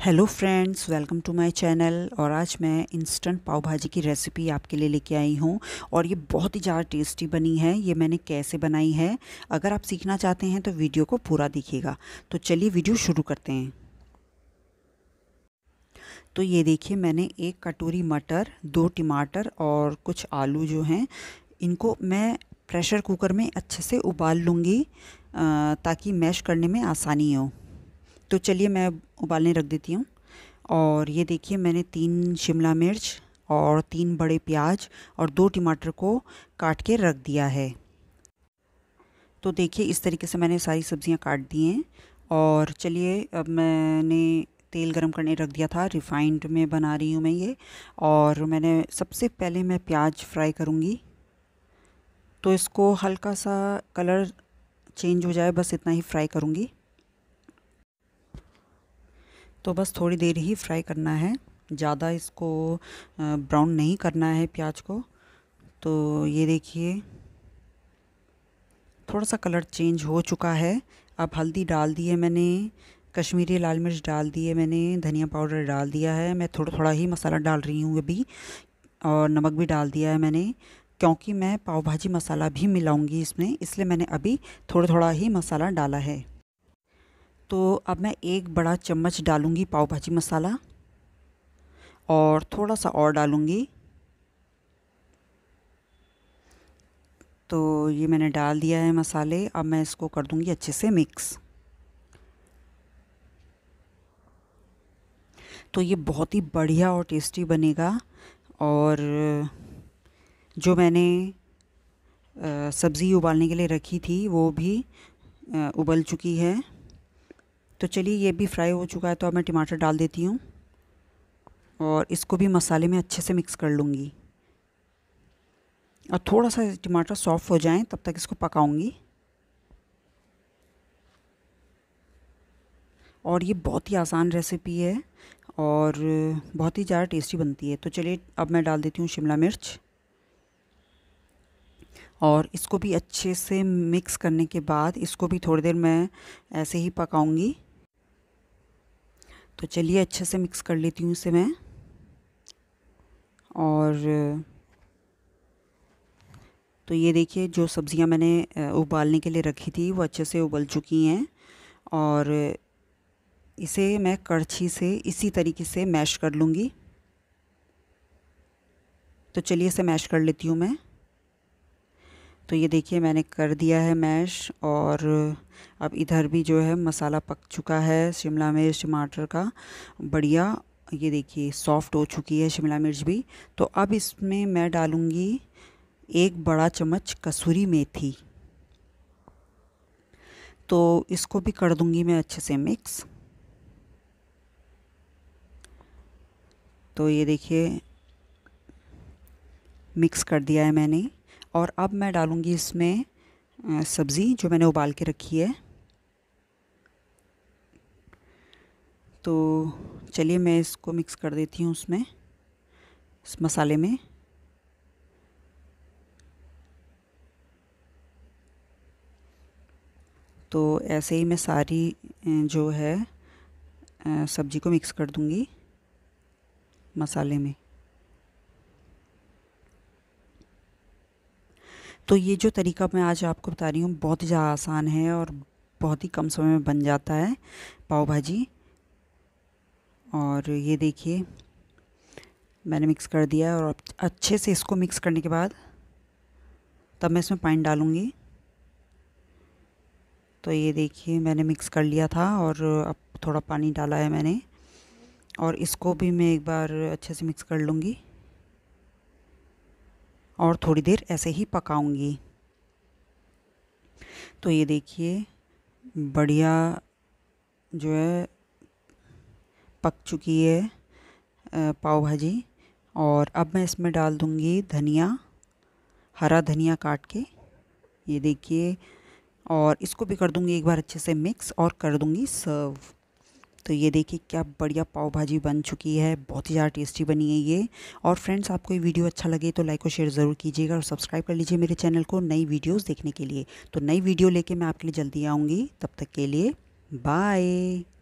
hello friends welcome to my channel और आज मैं इंस्टेंट पाव भाजी की रेसिपी आपके लिए लेके आई हूँ और ये बहुत ही ज़्यादा टेस्टी बनी है ये मैंने कैसे बनाई है अगर आप सीखना चाहते हैं तो वीडियो को पूरा देखिएगा तो चलिए वीडियो शुरू करते हैं तो ये देखिए मैंने एक कटोरी मटर दो टमाटर और कुछ आलू जो हैं इनको मैं प्रेशर कुकर में अच्छे से उबाल लूँगी ताकि मैश करने में आसानी हो तो चलिए मैं उबालने रख देती हूँ और ये देखिए मैंने तीन शिमला मिर्च और तीन बड़े प्याज और दो टमाटर को काट के रख दिया है तो देखिए इस तरीके से मैंने सारी सब्ज़ियाँ काट दी हैं और चलिए अब मैंने तेल गरम करने रख दिया था रिफाइंड में बना रही हूँ मैं ये और मैंने सबसे पहले मैं प्याज फ्राई करूँगी तो इसको हल्का सा कलर चेंज हो जाए बस इतना ही फ्राई करूँगी तो बस थोड़ी देर ही फ्राई करना है ज़्यादा इसको ब्राउन नहीं करना है प्याज को तो ये देखिए थोड़ा सा कलर चेंज हो चुका है अब हल्दी डाल दी है मैंने कश्मीरी लाल मिर्च डाल दी है मैंने धनिया पाउडर डाल दिया है मैं थोड़ा थोड़ा ही मसाला डाल रही हूँ अभी और नमक भी डाल दिया है मैंने क्योंकि मैं पाव भाजी मसाला भी मिलाऊंगी इसमें इसलिए मैंने अभी थोड़ा थोड़ा ही मसाला डाला है तो अब मैं एक बड़ा चम्मच डालूँगी पाव भाजी मसाला और थोड़ा सा और डालूँगी तो ये मैंने डाल दिया है मसाले अब मैं इसको कर दूँगी अच्छे से मिक्स तो ये बहुत ही बढ़िया और टेस्टी बनेगा और जो मैंने सब्ज़ी उबालने के लिए रखी थी वो भी उबल चुकी है तो चलिए ये भी फ्राई हो चुका है तो अब मैं टमाटर डाल देती हूँ और इसको भी मसाले में अच्छे से मिक्स कर लूँगी और थोड़ा सा टमाटर सॉफ्ट हो जाए तब तक इसको पकाऊँगी और ये बहुत ही आसान रेसिपी है और बहुत ही ज़्यादा टेस्टी बनती है तो चलिए अब मैं डाल देती हूँ शिमला मिर्च और इसको भी अच्छे से मिक्स करने के बाद इसको भी थोड़ी देर मैं ऐसे ही पकाऊंगी तो चलिए अच्छे से मिक्स कर लेती हूँ इसे मैं और तो ये देखिए जो सब्ज़ियाँ मैंने उबालने के लिए रखी थी वो अच्छे से उबल चुकी हैं और इसे मैं कड़छी से इसी तरीके से मैश कर लूँगी तो चलिए इसे मैश कर लेती हूँ मैं तो ये देखिए मैंने कर दिया है मैश और अब इधर भी जो है मसाला पक चुका है शिमला मिर्च टमाटर का बढ़िया ये देखिए सॉफ्ट हो चुकी है शिमला मिर्च भी तो अब इसमें मैं डालूँगी एक बड़ा चम्मच कसूरी मेथी तो इसको भी कर दूँगी मैं अच्छे से मिक्स तो ये देखिए मिक्स कर दिया है मैंने और अब मैं डालूँगी इसमें सब्ज़ी जो मैंने उबाल के रखी है तो चलिए मैं इसको मिक्स कर देती हूँ उसमें इस मसाले में तो ऐसे ही मैं सारी जो है सब्ज़ी को मिक्स कर दूँगी मसाले में तो ये जो तरीका मैं आज आपको बता रही हूँ बहुत ही ज़्यादा आसान है और बहुत ही कम समय में बन जाता है पाव भाजी और ये देखिए मैंने मिक्स कर दिया है और अच्छे से इसको मिक्स करने के बाद तब मैं इसमें पानी डालूँगी तो ये देखिए मैंने मिक्स कर लिया था और अब थोड़ा पानी डाला है मैंने और इसको भी मैं एक बार अच्छे से मिक्स कर लूँगी और थोड़ी देर ऐसे ही पकाऊंगी तो ये देखिए बढ़िया जो है पक चुकी है पाव भाजी और अब मैं इसमें डाल दूँगी धनिया हरा धनिया काट के ये देखिए और इसको भी कर दूँगी एक बार अच्छे से मिक्स और कर दूँगी सर्व तो ये देखिए क्या बढ़िया पाव भाजी बन चुकी है बहुत ही ज़्यादा टेस्टी बनी है ये और फ्रेंड्स आपको ये वीडियो अच्छा लगे तो लाइक और शेयर ज़रूर कीजिएगा और सब्सक्राइब कर लीजिए मेरे चैनल को नई वीडियोज़ देखने के लिए तो नई वीडियो लेके मैं आपके लिए जल्दी आऊँगी तब तक के लिए बाय